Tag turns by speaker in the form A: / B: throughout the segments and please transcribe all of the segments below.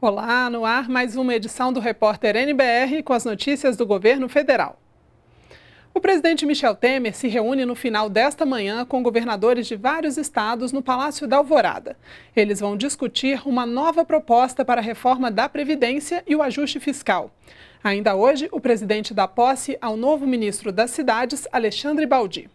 A: Olá, no ar mais uma edição do Repórter NBR com as notícias do governo federal. O presidente Michel Temer se reúne no final desta manhã com governadores de vários estados no Palácio da Alvorada. Eles vão discutir uma nova proposta para a reforma da Previdência e o ajuste fiscal. Ainda hoje, o presidente dá posse ao novo ministro das Cidades, Alexandre Baldi.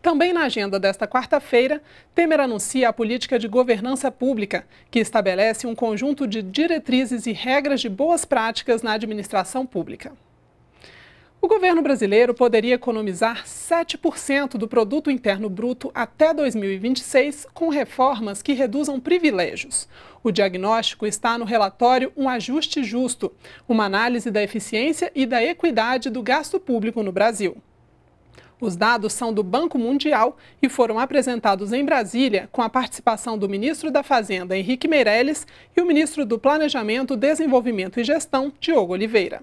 A: Também na agenda desta quarta-feira, Temer anuncia a política de governança pública, que estabelece um conjunto de diretrizes e regras de boas práticas na administração pública. O governo brasileiro poderia economizar 7% do produto interno bruto até 2026 com reformas que reduzam privilégios. O diagnóstico está no relatório Um Ajuste Justo, uma análise da eficiência e da equidade do gasto público no Brasil. Os dados são do Banco Mundial e foram apresentados em Brasília com a participação do ministro da Fazenda, Henrique Meirelles, e o ministro do Planejamento, Desenvolvimento e Gestão, Diogo Oliveira.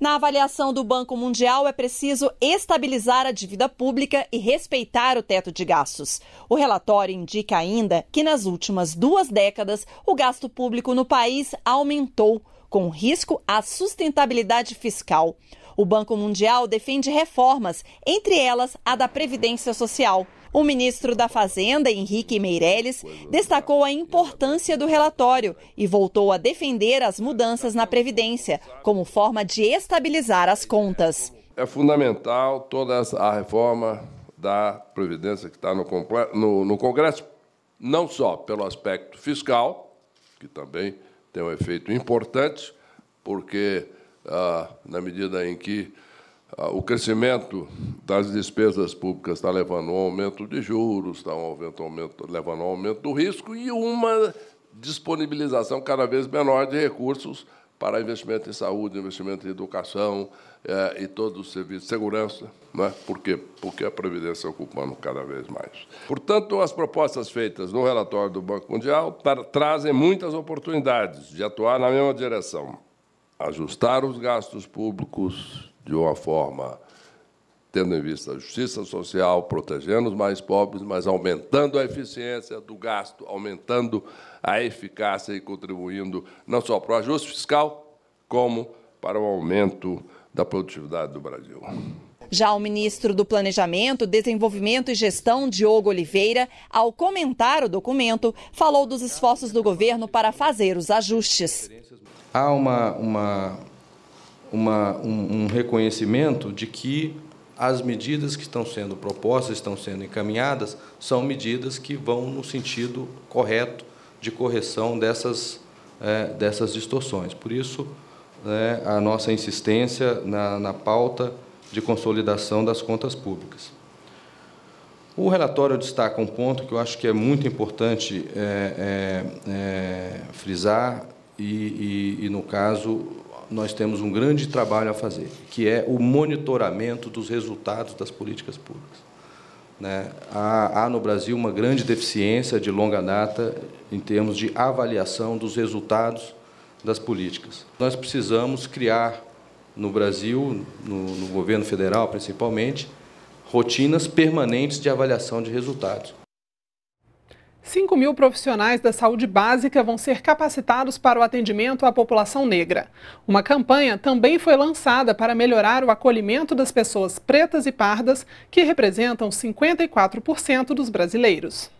B: Na avaliação do Banco Mundial, é preciso estabilizar a dívida pública e respeitar o teto de gastos. O relatório indica ainda que, nas últimas duas décadas, o gasto público no país aumentou, com risco à sustentabilidade fiscal. O Banco Mundial defende reformas, entre elas a da Previdência Social. O ministro da Fazenda, Henrique Meirelles, destacou a importância do relatório e voltou a defender as mudanças na Previdência como forma de estabilizar as contas.
C: É fundamental toda a reforma da Previdência que está no, Congresso, não só pelo aspecto fiscal, que também tem um efeito importante, porque na medida em que o crescimento das despesas públicas está levando ao aumento de juros, está aumento, aumento, levando ao aumento do risco e uma disponibilização cada vez menor de recursos para investimento em saúde, investimento em educação eh, e todos os serviços de segurança. Né? Por quê? Porque a Previdência ocupando cada vez mais. Portanto, as propostas feitas no relatório do Banco Mundial trazem muitas oportunidades de atuar na mesma direção ajustar os gastos públicos de uma forma tendo em vista a justiça social, protegendo os mais pobres, mas aumentando a eficiência do gasto, aumentando a eficácia e contribuindo não só para o ajuste fiscal, como para o aumento da produtividade do Brasil.
B: Já o ministro do Planejamento, Desenvolvimento e Gestão, Diogo Oliveira, ao comentar o documento, falou dos esforços do governo para fazer os ajustes
D: há uma, uma, uma um, um reconhecimento de que as medidas que estão sendo propostas, estão sendo encaminhadas, são medidas que vão no sentido correto de correção dessas, é, dessas distorções. Por isso, é, a nossa insistência na, na pauta de consolidação das contas públicas. O relatório destaca um ponto que eu acho que é muito importante é, é, é frisar, e, e, e, no caso, nós temos um grande trabalho a fazer, que é o monitoramento dos resultados das políticas públicas. Né? Há, há no Brasil uma grande deficiência de longa data em termos de avaliação dos resultados das políticas. Nós precisamos criar no Brasil, no, no governo federal principalmente, rotinas permanentes de avaliação de resultados
A: 5 mil profissionais da saúde básica vão ser capacitados para o atendimento à população negra. Uma campanha também foi lançada para melhorar o acolhimento das pessoas pretas e pardas, que representam 54% dos brasileiros.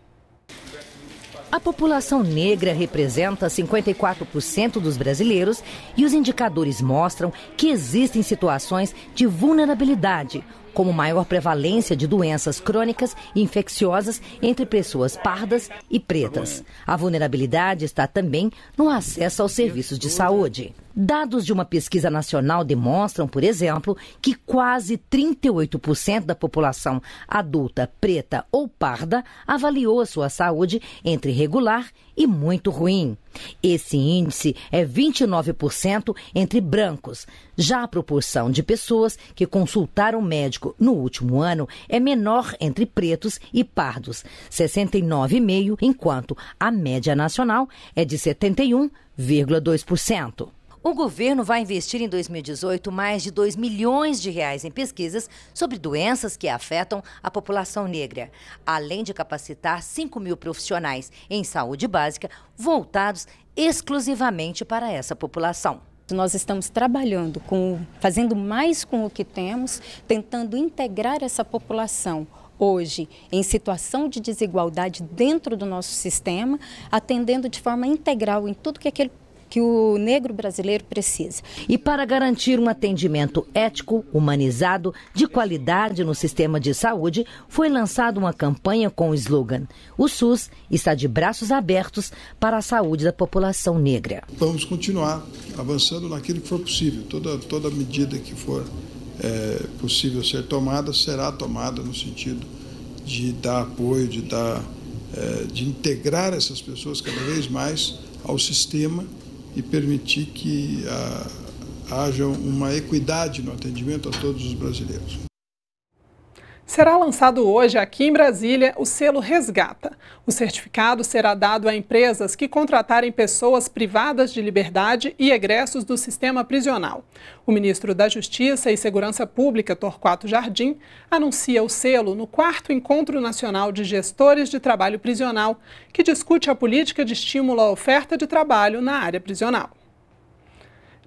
E: A população negra representa 54% dos brasileiros e os indicadores mostram que existem situações de vulnerabilidade, como maior prevalência de doenças crônicas e infecciosas entre pessoas pardas e pretas. A vulnerabilidade está também no acesso aos serviços de saúde. Dados de uma pesquisa nacional demonstram, por exemplo, que quase 38% da população adulta preta ou parda avaliou a sua saúde entre regular e muito ruim. Esse índice é 29% entre brancos. Já a proporção de pessoas que consultaram médico no último ano é menor entre pretos e pardos, 69,5%, enquanto a média nacional é de 71,2%. O governo vai investir em 2018 mais de 2 milhões de reais em pesquisas sobre doenças que afetam a população negra, além de capacitar 5 mil profissionais em saúde básica voltados exclusivamente para essa população. Nós estamos trabalhando com, fazendo mais com o que temos, tentando integrar essa população hoje em situação de desigualdade dentro do nosso sistema, atendendo de forma integral em tudo que aquele que o negro brasileiro precisa. E para garantir um atendimento ético, humanizado, de qualidade no sistema de saúde, foi lançada uma campanha com o slogan: O SUS está de braços abertos para a saúde da população
C: negra. Vamos continuar avançando naquilo que for possível. Toda, toda medida que for é, possível ser tomada será tomada no sentido de dar apoio, de dar, é, de integrar essas pessoas cada vez mais ao sistema e permitir que a, ah, haja uma equidade no atendimento a todos os brasileiros.
A: Será lançado hoje aqui em Brasília o selo Resgata. O certificado será dado a empresas que contratarem pessoas privadas de liberdade e egressos do sistema prisional. O ministro da Justiça e Segurança Pública, Torquato Jardim, anuncia o selo no quarto Encontro Nacional de Gestores de Trabalho Prisional, que discute a política de estímulo à oferta de trabalho na área prisional.